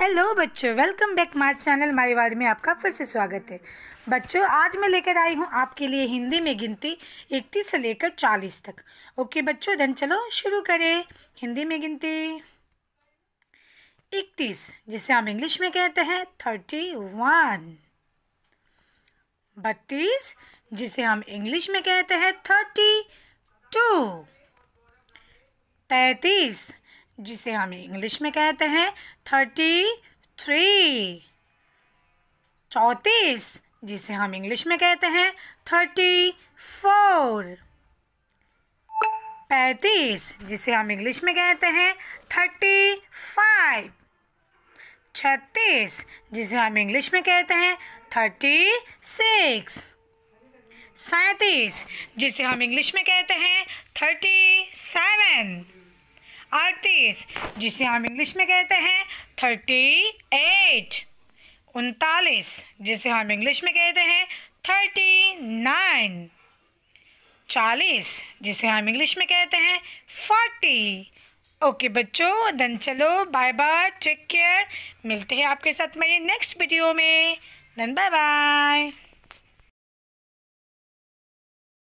hello बच्चों welcome back my channel मारी वार्ड में आपका फिर से स्वागत है बच्चों आज मैं लेकर आई हूँ आपके लिए हिंदी में गिनती इकतीस से लेकर चालीस तक ओके बच्चों धन चलो शुरू करें हिंदी में गिनती इकतीस जिसे हम इंग्लिश में कहते हैं थर्टी वन बत्तीस जिसे हम इंग्लिश में कहते हैं थर्टी टू पैतीस जिसे हम इंग्लिश में कहते हैं थर्टी थ्री चौंतीस जिसे हम इंग्लिश में कहते हैं थर्टी फोर पैंतीस जिसे हम इंग्लिश में कहते हैं थर्टी फाइव छत्तीस जिसे हम इंग्लिश में कहते हैं थर्टी सिक्स सैंतीस जिसे हम इंग्लिश में कहते हैं थर्टी सेवन अड़तीस जिसे हम इंग्लिश में कहते हैं थर्टी एट उनतालीस जिसे हम इंग्लिश में कहते हैं थर्टी नाइन चालीस जिसे हम इंग्लिश में कहते हैं फोर्टी ओके बच्चों देन चलो बाय बाय टेक केयर मिलते हैं आपके साथ मेरे नेक्स्ट वीडियो में देन बाय बाय